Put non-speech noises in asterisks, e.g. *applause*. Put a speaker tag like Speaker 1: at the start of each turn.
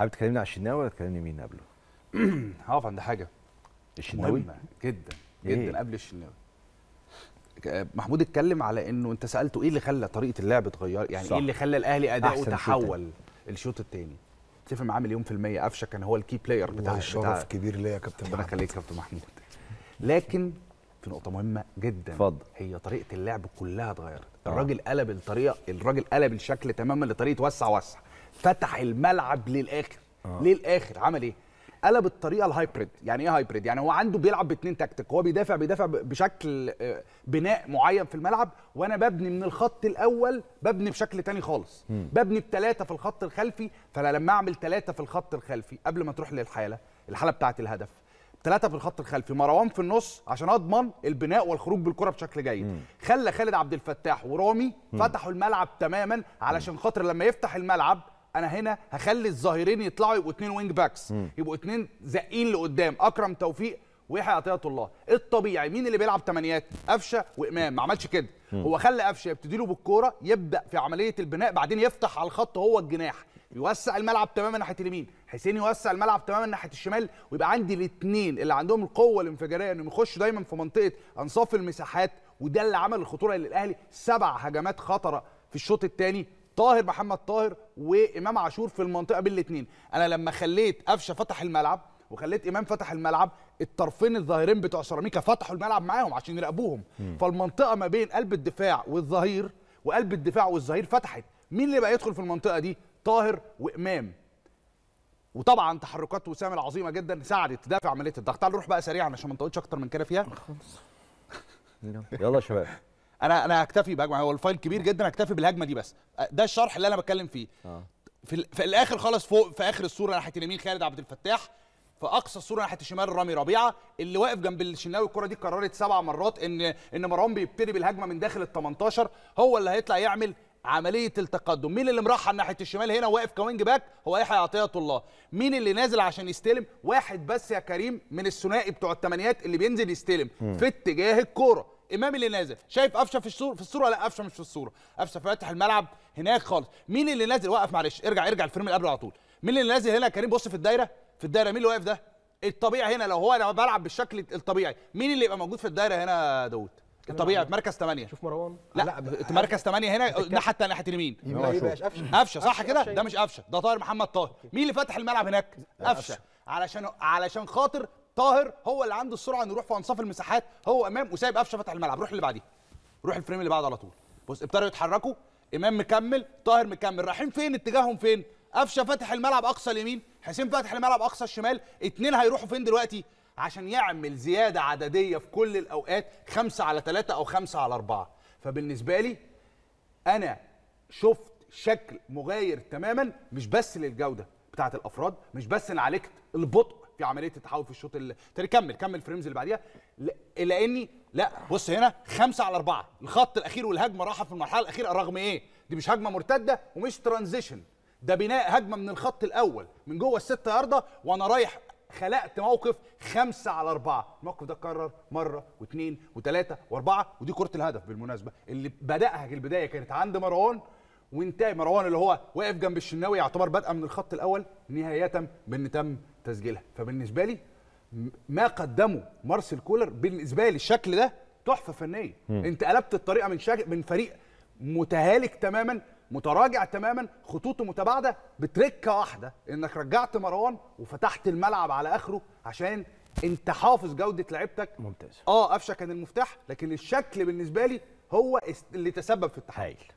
Speaker 1: حابب تكلمني على الشناوي ولا تكلمني مين قبله؟ *clears throat* هقف عند حاجه الشناوي مهمة جدا جدا إيه؟ قبل الشناوي محمود اتكلم على انه انت سالته ايه اللي خلى طريقه اللعب اتغير يعني إيه صح. ايه اللي خلى الاهلي اداؤه تحول الشوط الثاني اتفق معاه مليون في الميه قفشه كان هو الكي بلاير بتاع الشرف بتاع كبير ليا يا كابتن ربنا يخليك يا كابتن محمود لكن في نقطه مهمه جدا فضل. هي طريقه اللعب كلها اتغيرت آه. الراجل قلب الطريقه الراجل قلب الشكل تماما لطريقه وسع وسع فتح الملعب للاخر آه. للاخر عمل ايه قلب الطريقه الهايبريد يعني ايه هايبريد يعني هو عنده بيلعب باثنين تكتيك هو بيدافع بيدافع بشكل آه، بناء معين في الملعب وانا ببني من الخط الاول ببني بشكل تاني خالص م. ببني بثلاثه في الخط الخلفي فانا لما اعمل ثلاثه في الخط الخلفي قبل ما تروح للحاله الحاله بتاعت الهدف ثلاثة في الخط الخلفي مروان في النص عشان اضمن البناء والخروج بالكرة بشكل جيد مم. خلى خالد عبد الفتاح ورامي مم. فتحوا الملعب تماما علشان خاطر لما يفتح الملعب انا هنا هخلي الظاهرين يطلعوا يبقوا اثنين وينج باكس يبقوا اثنين زقين لقدام اكرم توفيق ويحيى عطيه الله الطبيعي مين اللي بيلعب تمانيات قفشه وامام ما عملش كده هو خلى قفشه يبتدي له بالكوره يبدا في عمليه البناء بعدين يفتح على الخط هو الجناح يوسع الملعب تماما ناحيه اليمين حسين يوسع الملعب تماما ناحيه الشمال ويبقى عندي الاثنين اللي عندهم القوه الانفجاريه انهم يخشوا دايما في منطقه انصاف المساحات وده اللي عمل الخطوره للاهلي سبع هجمات خطره في الشوط الثاني طاهر محمد طاهر وامام عاشور في المنطقه بالاثنين انا لما خليت قفشه فتح الملعب وخليت امام فتح الملعب الطرفين الظاهرين بتوع سيراميكا فتحوا الملعب معاهم عشان يراقبوهم فالمنطقه ما بين قلب الدفاع والظهير وقلب الدفاع والظهير فتحت مين اللي بقى يدخل في المنطقه دي طاهر وامام وطبعا تحركات وسام العظيمه جدا ساعدت تدافع عمليه الضغط تعال نروح بقى سريعا عشان ما نطولش اكتر من كده فيها *laughs* يلا يا شباب انا انا هكتفي بهجمه هو الفايل كبير جدا هكتفي بالهجمه دي بس ده الشرح اللي انا بتكلم فيه آه. في, في الاخر خالص فوق في اخر الصوره ناحيه اليمين خالد عبد الفتاح في اقصى الصوره ناحيه الشمال رامي ربيعه اللي واقف جنب الشناوي الكره دي قررت سبع مرات ان ان مروان بيبتدي بالهجمه من داخل ال 18 هو اللي هيطلع يعمل عمليه التقدم مين اللي مرحل ناحيه الشمال هنا واقف كوينج باك هو يحيى عطيه الله مين اللي نازل عشان يستلم واحد بس يا كريم من الثنائي بتوع الثمانيات اللي بينزل يستلم م. في اتجاه الكوره امام اللي نازل شايف قفشه في الصوره في الصوره لا قفشه مش في الصوره قفشه فاتح الملعب هناك خالص مين اللي نازل وقف معلش ارجع ارجع الفريم اللي قبله على طول مين اللي نازل هنا كريم بص في الدايره في الدايره مين اللي واقف ده الطبيعي هنا لو هو انا بلعب بالشكل الطبيعي مين اللي يبقى موجود في الدايره هنا داوود الطبيعي في مركز 8 شوف مروان لا, في مركز 8 هنا الناحيه ناحيه اليمين يبقى قفشه قفشه صح كده ده مش قفشه ده طاهر محمد طاهر مين اللي فاتح الملعب هناك قفشه علشان علشان خاطر طاهر هو اللي عنده السرعه انه يروح في انصاف المساحات هو امام وسايب قفشه فتح الملعب روح اللي بعديه روح الفريم اللي بعده على طول بص ابتدوا يتحركوا امام مكمل طاهر مكمل رايحين فين اتجاههم فين قفشه فاتح الملعب اقصى اليمين حسين فاتح الملعب اقصى الشمال اتنين هيروحوا فين دلوقتي عشان يعمل زياده عدديه في كل الاوقات خمسة على ثلاثة او خمسة على أربعة فبالنسبه لي انا شفت شكل مغاير تماما مش بس للجوده بتاعه الافراد مش بس ان عالجت البطء في عمليه التحول في الشوط التاني كمل كمل فريمز اللي بعديها لاني لا بص هنا خمسة على أربعة الخط الأخير والهجمة راحت في المرحلة الأخيرة رغم إيه؟ دي مش هجمة مرتدة ومش ترانزيشن ده بناء هجمة من الخط الأول من جوه الست ياردة وأنا رايح خلقت موقف خمسة على أربعة الموقف ده اتكرر مرة واثنين وثلاثة وأربعة ودي كرة الهدف بالمناسبة اللي بدأها البداية كانت عند مروان وانتهى مروان اللي هو واقف جنب الشناوي يعتبر بادئه من الخط الاول نهايه بان تم تسجيلها فبالنسبه لي ما قدمه مارسيل كولر بالنسبه لي الشكل ده تحفه فنيه م. انت قلبت الطريقه من شكل من فريق متهالك تماما متراجع تماما خطوطه متباعده بتركه واحده انك رجعت مروان وفتحت الملعب على اخره عشان انت حافظ جوده لعيبتك ممتاز اه قفشه كان المفتاح لكن الشكل بالنسبه لي هو اللي تسبب في التحايل